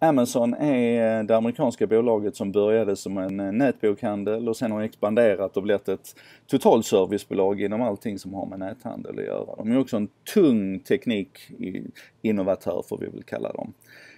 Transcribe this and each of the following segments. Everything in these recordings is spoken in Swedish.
Amazon är eh, det amerikanska bolaget som började som en eh, nätbokhandel och sen har expanderat och blivit ett totalservicebolag inom allting som har med näthandel att göra. De är också en tung teknikinnovatör får vi väl kalla dem.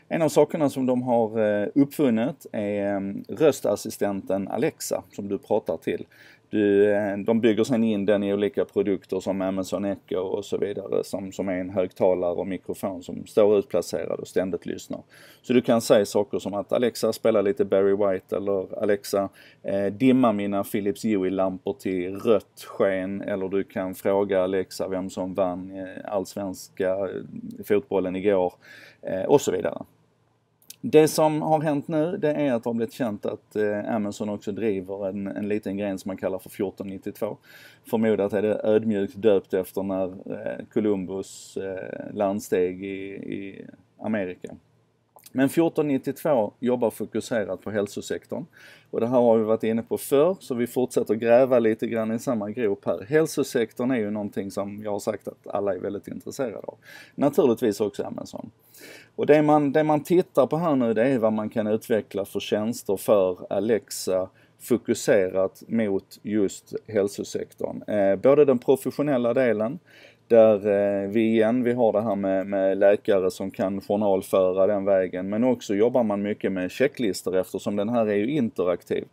En av sakerna som de har eh, uppfunnit är röstassistenten Alexa som du pratar till. Du, eh, de bygger sen in den i olika produkter som Amazon Echo och så vidare som, som är en högtalare och mikrofon som står utplacerad och ständigt lyssnar. Så du kan säga saker som att Alexa spelar lite Barry White eller Alexa eh, dimma mina Philips huey lampor till rött sken eller du kan fråga Alexa vem som vann eh, allsvenska eh, fotbollen igår eh, och så vidare. Det som har hänt nu det är att det har blivit känt att eh, Amazon också driver en, en liten gren som man kallar för 1492. Förmodat är det ödmjukt döpt efter när eh, Columbus eh, landsteg i, i Amerika. Men 1492 jobbar fokuserat på hälsosektorn. Och det här har vi varit inne på förr, så vi fortsätter gräva lite grann i samma grop här. Hälsosektorn är ju någonting som jag har sagt att alla är väldigt intresserade av. Naturligtvis också Amazon. Och det man, det man tittar på här nu det är vad man kan utveckla för tjänster för Alexa fokuserat mot just hälsosektorn. Eh, både den professionella delen där eh, vi igen, vi har det här med, med, läkare som kan journalföra den vägen. Men också jobbar man mycket med checklistor eftersom den här är ju interaktiv.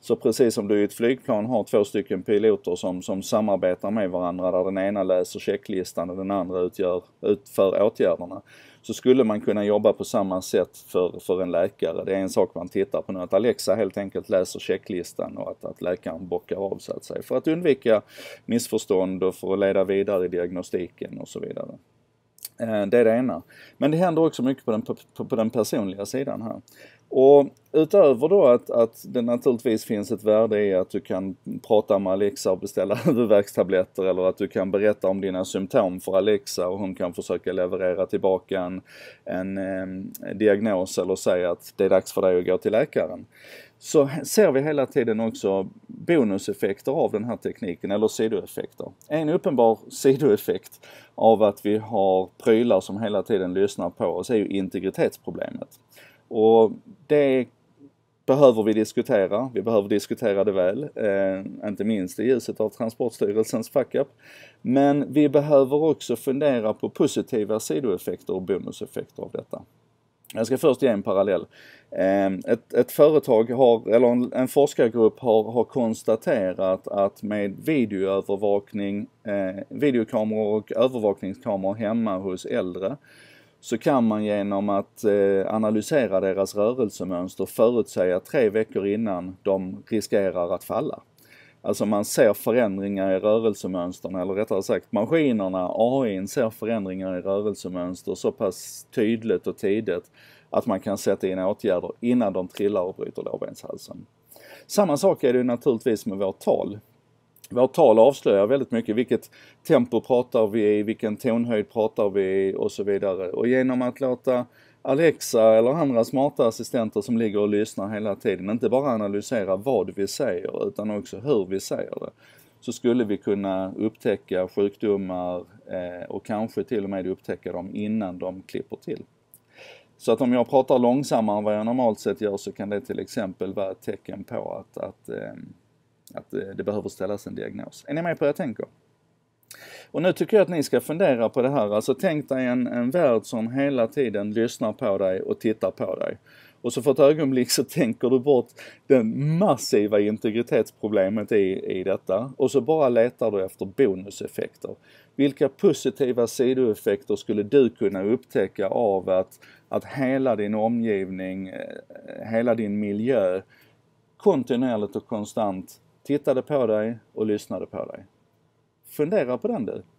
Så precis som du i ett flygplan har två stycken piloter som, som samarbetar med varandra där den ena läser checklistan och den andra utgör, utför åtgärderna. Så skulle man kunna jobba på samma sätt för, för en läkare. Det är en sak man tittar på nu, att Alexa helt enkelt läser checklistan och att, att läkaren bockar av så att säga. För att undvika missförstånd och för att leda vidare i diagnostiken och så vidare. Eh, det är det ena. Men det händer också mycket på den, på, på den personliga sidan här. Och utöver då att, att det naturligtvis finns ett värde i att du kan prata med Alexa och beställa huvudvärkstabletter eller att du kan berätta om dina symptom för Alexa och hon kan försöka leverera tillbaka en, en eh, diagnos eller säga att det är dags för dig att gå till läkaren. Så ser vi hela tiden också bonuseffekter av den här tekniken, eller sidoeffekter. En uppenbar sidoeffekt av att vi har prylar som hela tiden lyssnar på oss är ju integritetsproblemet. Och det behöver vi diskutera. Vi behöver diskutera det väl, eh, inte minst i ljuset av Transportstyrelsens fuck-up. Men vi behöver också fundera på positiva sidoeffekter och bonuseffekter av detta. Jag ska först ge en parallell. Eh, ett, ett företag har, eller en, en forskargrupp har, har, konstaterat att med videoövervakning, eh, videokameror och övervakningskameror hemma hos äldre så kan man genom att eh, analysera deras rörelsemönster förutsäga tre veckor innan de riskerar att falla. Alltså man ser förändringar i rörelsemönstren, eller rättare sagt maskinerna, AI ser förändringar i rörelsemönster så pass tydligt och tidigt att man kan sätta in åtgärder innan de trillar och bryter lårbenshalsen. Samma sak är det ju naturligtvis med vårt tal. Vårt tal avslöjar väldigt mycket. Vilket tempo pratar vi i? Vilken tonhöjd pratar vi i? Och så vidare. Och genom att låta Alexa eller andra smarta assistenter som ligger och lyssnar hela tiden, inte bara analysera vad vi säger utan också hur vi säger det. Så skulle vi kunna upptäcka sjukdomar eh, och kanske till och med upptäcka dem innan de klipper till. Så att om jag pratar långsammare än vad jag normalt sett gör så kan det till exempel vara ett tecken på att, att eh, att eh, det behöver ställas en diagnos. Är ni med på vad jag tänker? Och nu tycker jag att ni ska fundera på det här. Alltså tänk dig en, en värld som hela tiden lyssnar på dig och tittar på dig. Och så för ett ögonblick så tänker du bort det massiva integritetsproblemet i, i detta och så bara letar du efter bonuseffekter. Vilka positiva sidoeffekter skulle du kunna upptäcka av att, att hela din omgivning, eh, hela din miljö kontinuerligt och konstant tittade på dig och lyssnade på dig. Fundera på den du.